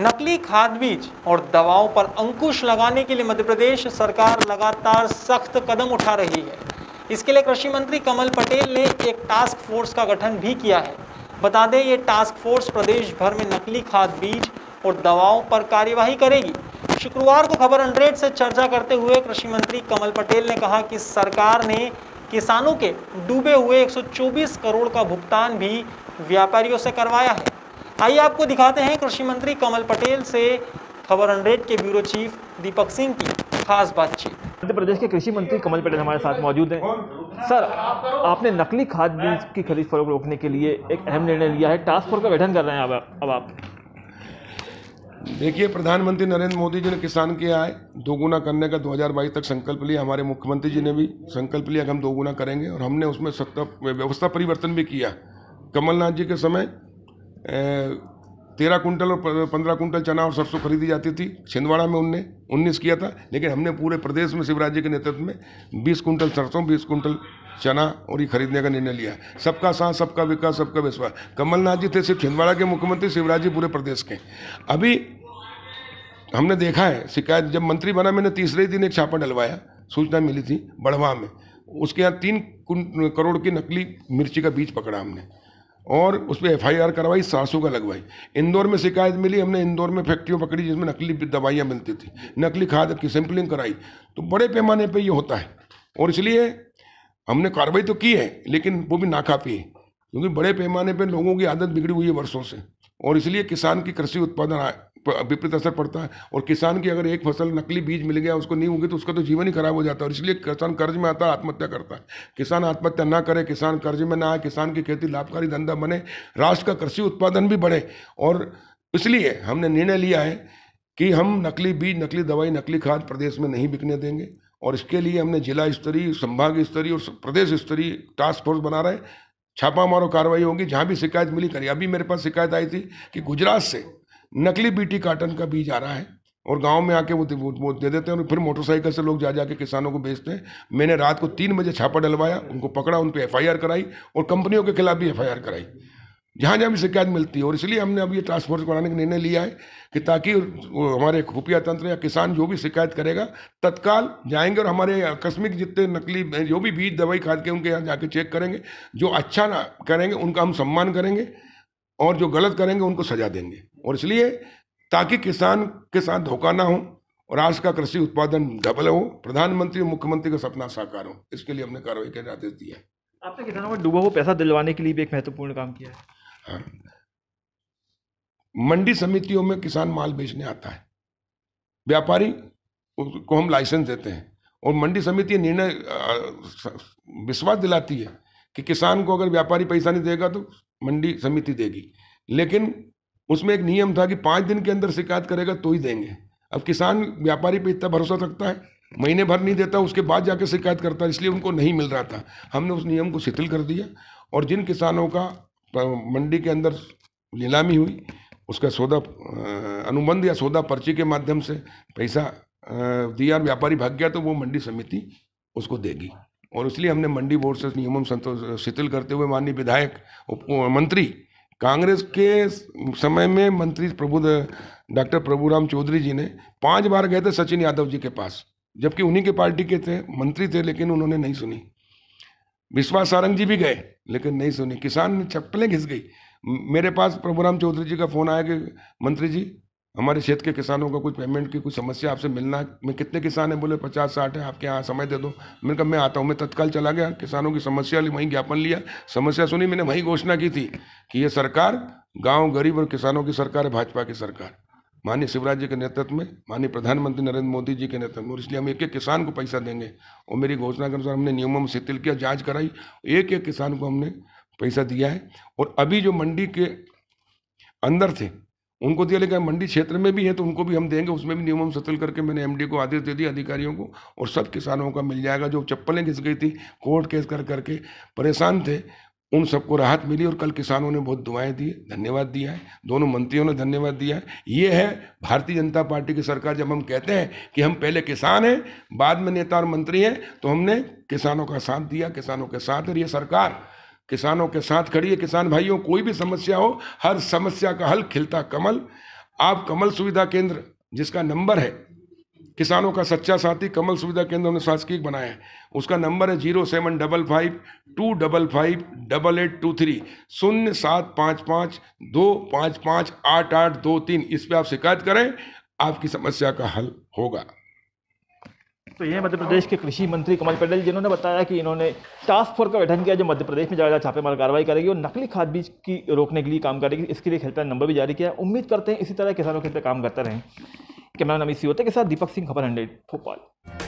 नकली खाद बीज और दवाओं पर अंकुश लगाने के लिए मध्य प्रदेश सरकार लगातार सख्त कदम उठा रही है इसके लिए कृषि मंत्री कमल पटेल ने एक टास्क फोर्स का गठन भी किया है बता दें ये टास्क फोर्स प्रदेश भर में नकली खाद बीज और दवाओं पर कार्यवाही करेगी शुक्रवार को खबर हंड्रेड से चर्चा करते हुए कृषि मंत्री कमल पटेल ने कहा कि सरकार ने किसानों के डूबे हुए 124 करोड़ का भुगतान भी व्यापारियों से करवाया है आइए आपको दिखाते हैं कृषि मंत्री कमल पटेल से खबर हंड्रेड के ब्यूरो चीफ दीपक सिंह की खास बातचीत मध्य प्रदेश के कृषि मंत्री कमल पटेल हमारे साथ मौजूद हैं सर आपने नकली खाद बीज की खरीद फरोख रोकने के लिए एक अहम निर्णय लिया है टास्क फोर्स का गठन कर रहे हैं अब आप देखिए प्रधानमंत्री नरेंद्र मोदी जी ने किसान की आय दोगुना करने का 2022 तक संकल्प लिया हमारे मुख्यमंत्री जी ने भी संकल्प लिया कि हम दोगुना करेंगे और हमने उसमें सत्ता व्यवस्था परिवर्तन भी किया कमलनाथ जी के समय तेरह कुंटल और पंद्रह कुंटल चना और सरसों खरीदी जाती थी छिंदवाड़ा में उनने उन्नीस किया था लेकिन हमने पूरे प्रदेश में शिवराज जी के नेतृत्व में बीस कुंटल सरसों बीस कुंटल चना और ये खरीदने का निर्णय लिया सबका साथ सबका विकास सबका विश्वास कमलनाथ जी थे सिर्फ छिंदवाड़ा के मुख्यमंत्री शिवराज जी पूरे प्रदेश के अभी हमने देखा है शिकायत जब मंत्री बना मैंने तीसरे दिन एक छापा डलवाया सूचना मिली थी बड़वा में उसके यहाँ तीन करोड़ की नकली मिर्ची का बीज पकड़ा हमने और उस पर एफ आई आर करवाई सासू का लगवाई इंदौर में शिकायत मिली हमने इंदौर में फैक्ट्रियों पकड़ी जिसमें नकली दवाइयाँ मिलती थी नकली खाद की सैंपलिंग कराई तो बड़े पैमाने पर ये होता है और इसलिए हमने कार्रवाई तो की है लेकिन वो भी नाकाफी है क्योंकि बड़े पैमाने पर पे लोगों की आदत बिगड़ी हुई है वर्षों से और इसलिए किसान की कृषि उत्पादन विपरीत असर पड़ता है और किसान की अगर एक फसल नकली बीज मिल गया उसको नहीं होगी तो उसका तो जीवन ही खराब हो जाता है और इसलिए किसान कर्ज में आता है आत्महत्या करता है किसान आत्महत्या ना करे किसान कर्ज में ना आए किसान की खेती लाभकारी धंधा बने राष्ट्र का कृषि उत्पादन भी बढ़े और इसलिए हमने निर्णय लिया है कि हम नकली बीज नकली दवाई नकली खाद प्रदेश में नहीं बिकने देंगे और इसके लिए हमने जिला स्तरीय संभाग स्तरीय और प्रदेश स्तरीय टास्क फोर्स बना रहे छापा मारो कार्रवाई होगी जहाँ भी शिकायत मिली करी अभी मेरे पास शिकायत आई थी कि गुजरात से नकली बीटी काटन का बीज आ रहा है और गांव में आके वो दे देते हैं और फिर मोटरसाइकिल से लोग जा जा के किसानों को बेचते हैं मैंने रात को तीन बजे छापा डलवाया उनको पकड़ा उन पर एफ कराई और कंपनियों के खिलाफ भी एफ कराई जहाँ जहाँ भी शिकायत मिलती है और इसलिए हमने अब ये टास्क फोर्स बनाने का निर्णय लिया है कि ताकि हमारे खुफिया तंत्र या किसान जो भी शिकायत करेगा तत्काल जाएंगे और हमारे आकस्मिक जितने नकली जो भी बीज दवाई खाद के उनके यहाँ जाके चेक करेंगे जो अच्छा ना करेंगे उनका हम सम्मान करेंगे और जो गलत करेंगे उनको सजा देंगे और इसलिए ताकि किसान के साथ धोखा ना हो और आज का कृषि उत्पादन डबल हो प्रधानमंत्री और मुख्यमंत्री का सपना साकार हो इसके लिए हमने कार्रवाई के आदेश दिया आपने किसानों को डूबा हुआ पैसा दिलवाने के लिए भी एक महत्वपूर्ण काम किया है हाँ। मंडी समितियों में किसान माल बेचने आता है व्यापारी को हम लाइसेंस देते हैं और मंडी समिति निर्णय विश्वास दिलाती है कि किसान को अगर व्यापारी पैसा नहीं देगा तो मंडी समिति देगी लेकिन उसमें एक नियम था कि पाँच दिन के अंदर शिकायत करेगा तो ही देंगे अब किसान व्यापारी पे इतना भरोसा रखता है महीने भर नहीं देता उसके बाद जाके शिकायत करता है इसलिए उनको नहीं मिल रहा था हमने उस नियम को शिथिल कर दिया और जिन किसानों का मंडी के अंदर नीलामी हुई उसका सौदा अनुबंध या सौदा पर्ची के माध्यम से पैसा दिया और व्यापारी भाग गया तो वो मंडी समिति उसको देगी और इसलिए हमने मंडी बोर्ड से नियम संतोष शिथिल करते हुए माननीय विधायक उप मंत्री कांग्रेस के समय में मंत्री प्रभु डॉक्टर प्रभुराम चौधरी जी ने पांच बार गए थे सचिन यादव जी के पास जबकि उन्हीं के पार्टी के थे मंत्री थे लेकिन उन्होंने नहीं सुनी विश्वास सारंग जी भी गए लेकिन नहीं सुनी किसान में चप्पलें घिस गई मेरे पास प्रभुराम चौधरी जी का फोन आया कि मंत्री जी हमारे क्षेत्र के किसानों का कुछ पेमेंट की कुछ समस्या आपसे मिलना मैं कितने किसान हैं बोले पचास साठ है आपके यहाँ समय दे दो मैंने कहा मैं आता हूँ मैं तत्काल चला गया किसानों की समस्या ली वहीं ज्ञापन लिया समस्या सुनी मैंने वहीं घोषणा की थी कि ये सरकार गाँव गरीब और किसानों की सरकार है भाजपा की सरकार माननीय शिवराज जी के नेतृत्व में माननीय प्रधानमंत्री नरेंद्र मोदी जी के नेतृत्व में और इसलिए हम एक एक किसान को पैसा देंगे और मेरी घोषणा के अनुसार हमने नियमों में शिथिल किया जाँच कराई एक एक किसान को हमने पैसा दिया है और अभी जो मंडी के अंदर थे उनको दिया लेकिन मंडी क्षेत्र में भी है तो उनको भी हम देंगे उसमें भी नियमों सतल करके मैंने एमडी को आदेश दे दिया अधिकारियों को और सब किसानों का मिल जाएगा जो चप्पलें घिस गई थी कोर्ट केस कर करके परेशान थे उन सबको राहत मिली और कल किसानों ने बहुत दुआएं दी धन्यवाद दिया है दोनों मंत्रियों ने धन्यवाद दिया है ये है भारतीय जनता पार्टी की सरकार जब हम कहते हैं कि हम पहले किसान हैं बाद में नेता और मंत्री हैं तो हमने किसानों का साथ दिया किसानों के साथ और ये सरकार किसानों के साथ खड़ी है किसान भाइयों कोई भी समस्या हो हर समस्या का हल खिलता कमल आप कमल सुविधा केंद्र जिसका नंबर है किसानों का सच्चा साथी कमल सुविधा केंद्र ने शासकीय बनाया है उसका नंबर है zero seven double five two double five double eight two three शून्य सात पाँच पाँच दो पाँच पाँच आठ आठ दो तीन इस पर आप शिकायत करें आपकी समस्या का हल होगा तो ये मध्य प्रदेश के कृषि मंत्री कमल पटेल जिन्होंने बताया कि इन्होंने टास्क फोर्स का गठन किया जो मध्य प्रदेश में ज़्यादा छापेमार कार्रवाई करेगी और नकली खाद बीज की रोकने के लिए काम करेगी इसके लिए हेल्पलाइन नंबर भी जारी किया उम्मीद करते हैं इसी तरह किसानों के हित काम करते रहें कैमरा नमी सी होते के साथ दीपक सिंह खबर हंड्रेड भोपाल